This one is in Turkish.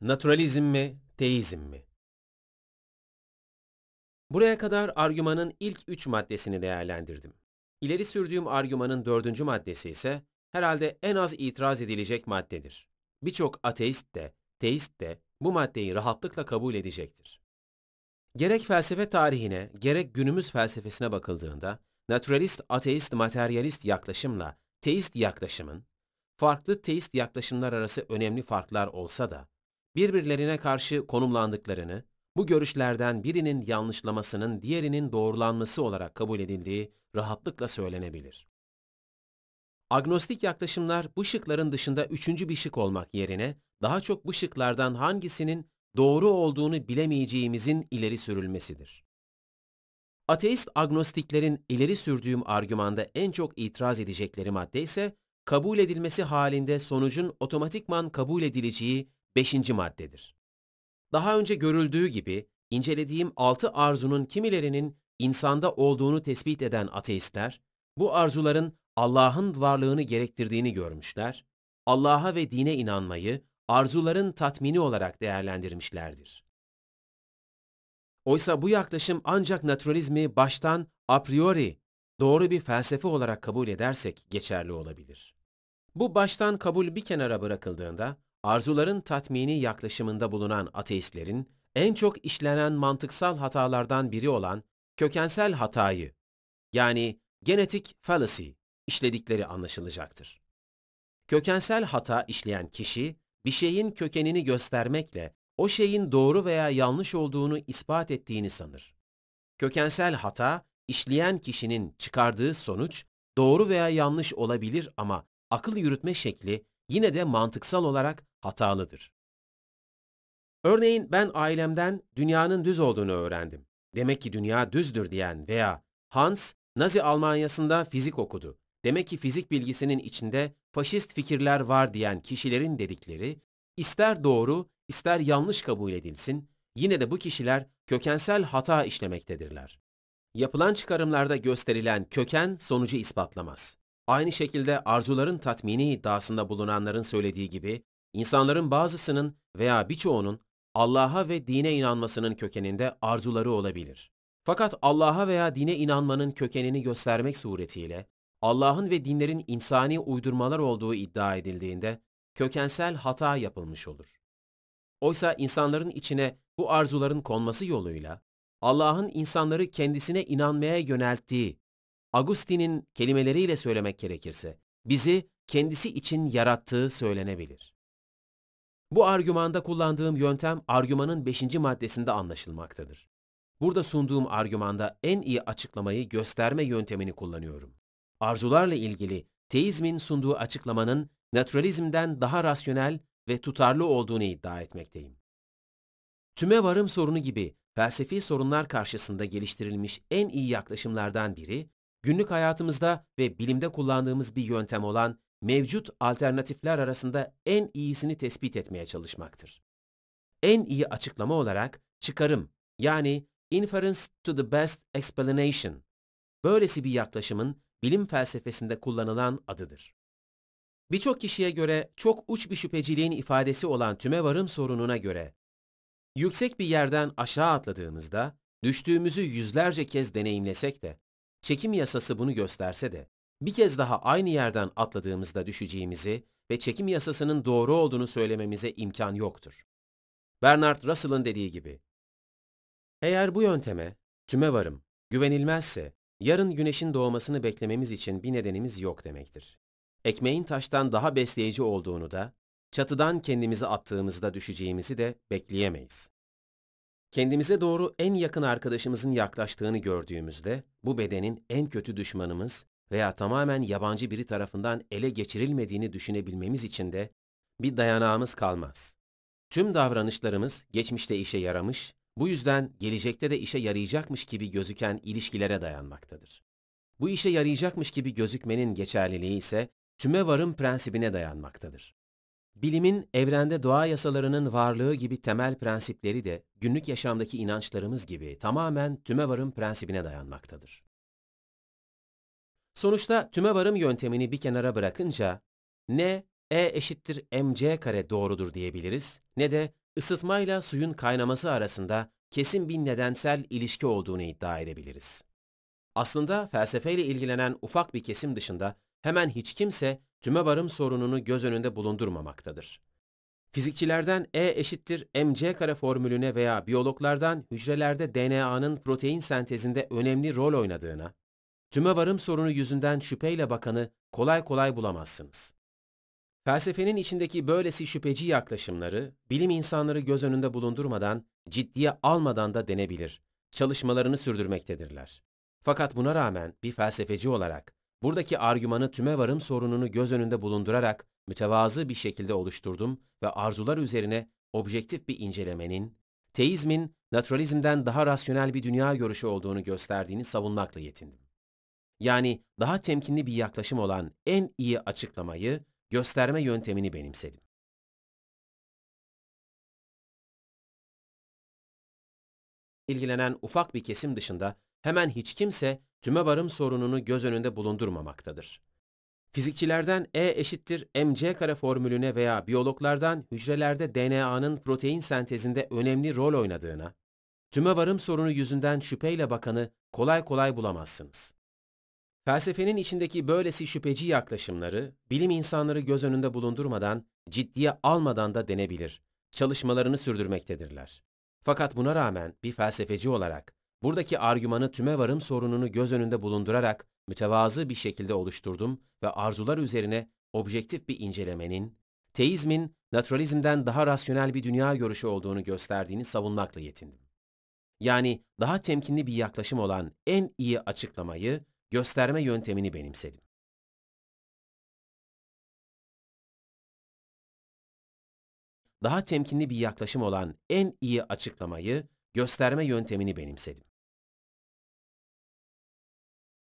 Naturalizm mi, teizm mi? Buraya kadar argümanın ilk üç maddesini değerlendirdim. İleri sürdüğüm argümanın dördüncü maddesi ise herhalde en az itiraz edilecek maddedir. Birçok ateist de, teist de bu maddeyi rahatlıkla kabul edecektir. Gerek felsefe tarihine, gerek günümüz felsefesine bakıldığında, naturalist, ateist, materyalist yaklaşımla teist yaklaşımın, farklı teist yaklaşımlar arası önemli farklar olsa da, birbirlerine karşı konumlandıklarını, bu görüşlerden birinin yanlışlamasının diğerinin doğrulanması olarak kabul edildiği rahatlıkla söylenebilir. Agnostik yaklaşımlar bu şıkların dışında üçüncü bir şık olmak yerine daha çok bu şıklardan hangisinin doğru olduğunu bilemeyeceğimizin ileri sürülmesidir. Ateist agnostiklerin ileri sürdüğüm argümanda en çok itiraz edecekleri madde ise kabul edilmesi halinde sonucun otomatikman kabul edileceği Beşinci maddedir. Daha önce görüldüğü gibi incelediğim altı arzunun kimilerinin insanda olduğunu tespit eden ateistler, bu arzuların Allah'ın varlığını gerektirdiğini görmüşler, Allah'a ve dine inanmayı arzuların tatmini olarak değerlendirmişlerdir. Oysa bu yaklaşım ancak naturalizmi baştan a priori doğru bir felsefe olarak kabul edersek geçerli olabilir. Bu baştan kabul bir kenara bırakıldığında arzuların tatmini yaklaşımında bulunan ateistlerin en çok işlenen mantıksal hatalardan biri olan kökensel hatayı yani genetik fallacy işledikleri anlaşılacaktır. Kökensel hata işleyen kişi bir şeyin kökenini göstermekle o şeyin doğru veya yanlış olduğunu ispat ettiğini sanır. Kökensel hata işleyen kişinin çıkardığı sonuç doğru veya yanlış olabilir ama akıl yürütme şekli yine de mantıksal olarak hatalıdır. Örneğin ben ailemden dünyanın düz olduğunu öğrendim. Demek ki dünya düzdür diyen veya Hans Nazi Almanyası'nda fizik okudu. Demek ki fizik bilgisinin içinde faşist fikirler var diyen kişilerin dedikleri ister doğru ister yanlış kabul edilsin yine de bu kişiler kökensel hata işlemektedirler. Yapılan çıkarımlarda gösterilen köken sonucu ispatlamaz. Aynı şekilde arzuların tatmini iddiasında bulunanların söylediği gibi, insanların bazısının veya birçoğunun Allah'a ve dine inanmasının kökeninde arzuları olabilir. Fakat Allah'a veya dine inanmanın kökenini göstermek suretiyle, Allah'ın ve dinlerin insani uydurmalar olduğu iddia edildiğinde kökensel hata yapılmış olur. Oysa insanların içine bu arzuların konması yoluyla Allah'ın insanları kendisine inanmaya yönelttiği Agustin'in kelimeleriyle söylemek gerekirse, bizi kendisi için yarattığı söylenebilir. Bu argümanda kullandığım yöntem argümanın 5. maddesinde anlaşılmaktadır. Burada sunduğum argümanda en iyi açıklamayı gösterme yöntemini kullanıyorum. Arzularla ilgili teizmin sunduğu açıklamanın naturalizmden daha rasyonel ve tutarlı olduğunu iddia etmekteyim. Tüme varım sorunu gibi felsefi sorunlar karşısında geliştirilmiş en iyi yaklaşımlardan biri günlük hayatımızda ve bilimde kullandığımız bir yöntem olan mevcut alternatifler arasında en iyisini tespit etmeye çalışmaktır. En iyi açıklama olarak çıkarım yani inference to the best explanation böylesi bir yaklaşımın bilim felsefesinde kullanılan adıdır. Birçok kişiye göre çok uç bir şüpheciliğin ifadesi olan tüme varım sorununa göre yüksek bir yerden aşağı atladığımızda düştüğümüzü yüzlerce kez deneyimlesek de Çekim yasası bunu gösterse de bir kez daha aynı yerden atladığımızda düşeceğimizi ve çekim yasasının doğru olduğunu söylememize imkan yoktur. Bernard Russell'ın dediği gibi, eğer bu yönteme, tüme varım, güvenilmezse, yarın güneşin doğmasını beklememiz için bir nedenimiz yok demektir. Ekmeğin taştan daha besleyici olduğunu da, çatıdan kendimizi attığımızda düşeceğimizi de bekleyemeyiz. Kendimize doğru en yakın arkadaşımızın yaklaştığını gördüğümüzde bu bedenin en kötü düşmanımız veya tamamen yabancı biri tarafından ele geçirilmediğini düşünebilmemiz için de bir dayanağımız kalmaz. Tüm davranışlarımız geçmişte işe yaramış, bu yüzden gelecekte de işe yarayacakmış gibi gözüken ilişkilere dayanmaktadır. Bu işe yarayacakmış gibi gözükmenin geçerliliği ise tüme varım prensibine dayanmaktadır. Bilimin evrende doğa yasalarının varlığı gibi temel prensipleri de günlük yaşamdaki inançlarımız gibi tamamen tümevarım prensibine dayanmaktadır. Sonuçta tümevarım yöntemini bir kenara bırakınca ne E eşittir mc kare doğrudur diyebiliriz ne de ısıtmayla suyun kaynaması arasında kesin bir nedensel ilişki olduğunu iddia edebiliriz. Aslında felsefeyle ilgilenen ufak bir kesim dışında hemen hiç kimse tüme varım sorununu göz önünde bulundurmamaktadır. Fizikçilerden E eşittir mc kare formülüne veya biyologlardan hücrelerde DNA'nın protein sentezinde önemli rol oynadığına, tüme varım sorunu yüzünden şüpheyle bakanı kolay kolay bulamazsınız. Felsefenin içindeki böylesi şüpheci yaklaşımları, bilim insanları göz önünde bulundurmadan, ciddiye almadan da denebilir. Çalışmalarını sürdürmektedirler. Fakat buna rağmen bir felsefeci olarak Buradaki argümanı varım sorununu göz önünde bulundurarak mütevazı bir şekilde oluşturdum ve arzular üzerine objektif bir incelemenin, teizmin naturalizmden daha rasyonel bir dünya görüşü olduğunu gösterdiğini savunmakla yetindim. Yani daha temkinli bir yaklaşım olan en iyi açıklamayı, gösterme yöntemini benimsedim. İlgilenen ufak bir kesim dışında hemen hiç kimse tüme varım sorununu göz önünde bulundurmamaktadır. Fizikçilerden E eşittir mc kare formülüne veya biyologlardan hücrelerde DNA'nın protein sentezinde önemli rol oynadığına, tüme varım sorunu yüzünden şüpheyle bakanı kolay kolay bulamazsınız. Felsefenin içindeki böylesi şüpheci yaklaşımları, bilim insanları göz önünde bulundurmadan, ciddiye almadan da denebilir. Çalışmalarını sürdürmektedirler. Fakat buna rağmen bir felsefeci olarak Buradaki argümanı tümevarım sorununu göz önünde bulundurarak mütevazı bir şekilde oluşturdum ve arzular üzerine objektif bir incelemenin, teizmin naturalizmden daha rasyonel bir dünya görüşü olduğunu gösterdiğini savunmakla yetindim. Yani daha temkinli bir yaklaşım olan en iyi açıklamayı, gösterme yöntemini benimsedim. Daha temkinli bir yaklaşım olan en iyi açıklamayı, gösterme yöntemini benimsedim.